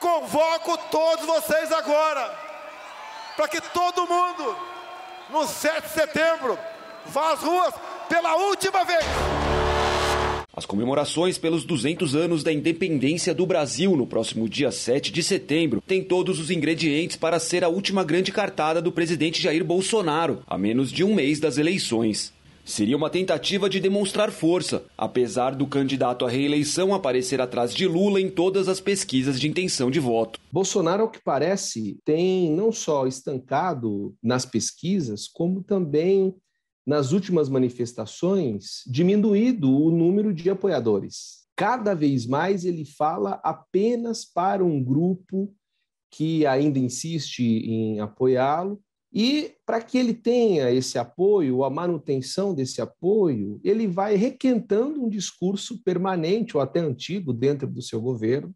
Convoco todos vocês agora, para que todo mundo, no 7 de setembro, vá às ruas pela última vez. As comemorações pelos 200 anos da independência do Brasil no próximo dia 7 de setembro têm todos os ingredientes para ser a última grande cartada do presidente Jair Bolsonaro, a menos de um mês das eleições seria uma tentativa de demonstrar força, apesar do candidato à reeleição aparecer atrás de Lula em todas as pesquisas de intenção de voto. Bolsonaro, ao que parece, tem não só estancado nas pesquisas, como também nas últimas manifestações diminuído o número de apoiadores. Cada vez mais ele fala apenas para um grupo que ainda insiste em apoiá-lo e para que ele tenha esse apoio, a manutenção desse apoio, ele vai requentando um discurso permanente ou até antigo dentro do seu governo,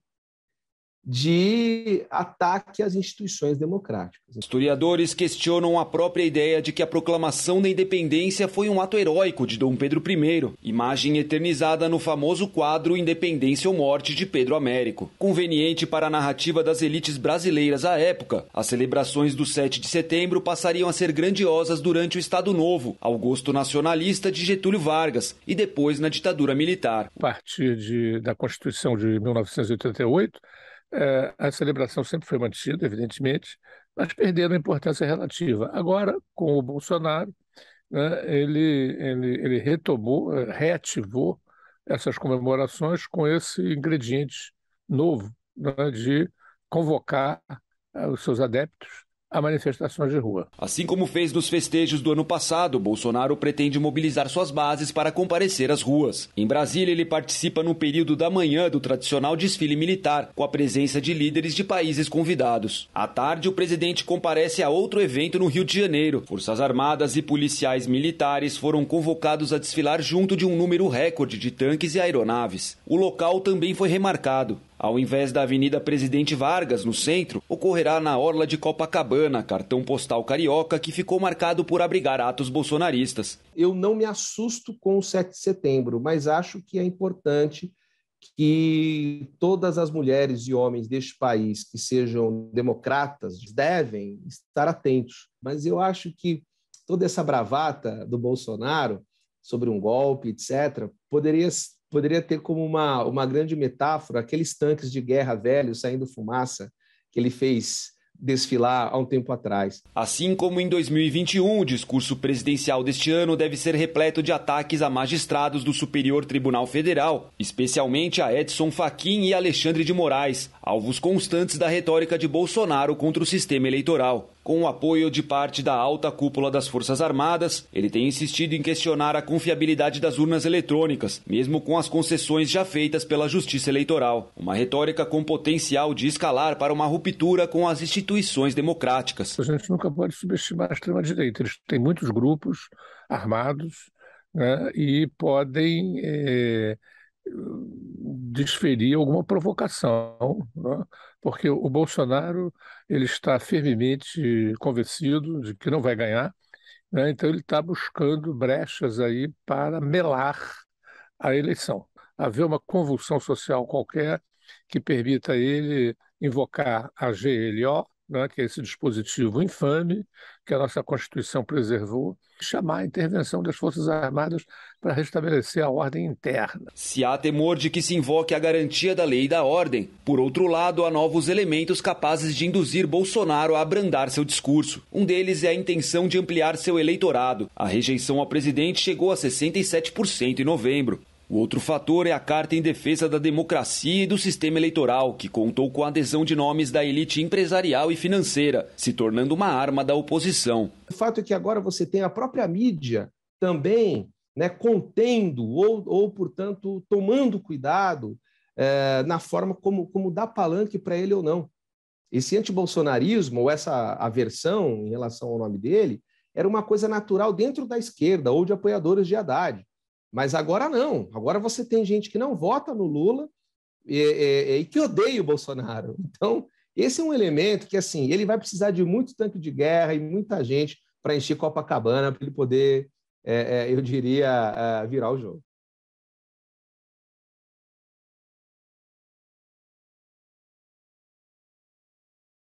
de ataque às instituições democráticas. Historiadores questionam a própria ideia de que a proclamação da independência foi um ato heróico de Dom Pedro I, imagem eternizada no famoso quadro Independência ou Morte de Pedro Américo. Conveniente para a narrativa das elites brasileiras à época, as celebrações do 7 de setembro passariam a ser grandiosas durante o Estado Novo, ao gosto nacionalista de Getúlio Vargas e depois na ditadura militar. A partir de, da Constituição de 1988, é, a celebração sempre foi mantida, evidentemente, mas perderam a importância relativa. Agora, com o Bolsonaro, né, ele, ele, ele retomou, eh, reativou essas comemorações com esse ingrediente novo né, de convocar eh, os seus adeptos a manifestações de rua. Assim como fez nos festejos do ano passado, Bolsonaro pretende mobilizar suas bases para comparecer às ruas. Em Brasília, ele participa no período da manhã do tradicional desfile militar, com a presença de líderes de países convidados. À tarde, o presidente comparece a outro evento no Rio de Janeiro. Forças Armadas e policiais militares foram convocados a desfilar junto de um número recorde de tanques e aeronaves. O local também foi remarcado. Ao invés da Avenida Presidente Vargas, no centro, ocorrerá na Orla de Copacabana, cartão postal carioca que ficou marcado por abrigar atos bolsonaristas. Eu não me assusto com o 7 de setembro, mas acho que é importante que todas as mulheres e homens deste país que sejam democratas devem estar atentos. Mas eu acho que toda essa bravata do Bolsonaro sobre um golpe, etc., poderia poderia ter como uma, uma grande metáfora aqueles tanques de guerra velhos saindo fumaça que ele fez desfilar há um tempo atrás. Assim como em 2021, o discurso presidencial deste ano deve ser repleto de ataques a magistrados do Superior Tribunal Federal, especialmente a Edson Fachin e Alexandre de Moraes, alvos constantes da retórica de Bolsonaro contra o sistema eleitoral com o apoio de parte da alta cúpula das Forças Armadas, ele tem insistido em questionar a confiabilidade das urnas eletrônicas, mesmo com as concessões já feitas pela Justiça Eleitoral. Uma retórica com potencial de escalar para uma ruptura com as instituições democráticas. A gente nunca pode subestimar a extrema-direita. Eles têm muitos grupos armados né, e podem. É desferir alguma provocação, né? porque o Bolsonaro ele está firmemente convencido de que não vai ganhar, né? então ele está buscando brechas aí para melar a eleição, haver uma convulsão social qualquer que permita ele invocar a GLO, né, que é esse dispositivo infame que a nossa Constituição preservou, chamar a intervenção das Forças Armadas para restabelecer a ordem interna. Se há temor de que se invoque a garantia da lei e da ordem, por outro lado, há novos elementos capazes de induzir Bolsonaro a abrandar seu discurso. Um deles é a intenção de ampliar seu eleitorado. A rejeição ao presidente chegou a 67% em novembro. O outro fator é a Carta em Defesa da Democracia e do Sistema Eleitoral, que contou com a adesão de nomes da elite empresarial e financeira, se tornando uma arma da oposição. O fato é que agora você tem a própria mídia também né, contendo ou, ou, portanto, tomando cuidado é, na forma como, como dá palanque para ele ou não. Esse antibolsonarismo ou essa aversão em relação ao nome dele era uma coisa natural dentro da esquerda ou de apoiadores de Haddad. Mas agora não. Agora você tem gente que não vota no Lula e, e, e que odeia o Bolsonaro. Então, esse é um elemento que, assim, ele vai precisar de muito tanque de guerra e muita gente para encher Copacabana para ele poder, é, é, eu diria, é, virar o jogo.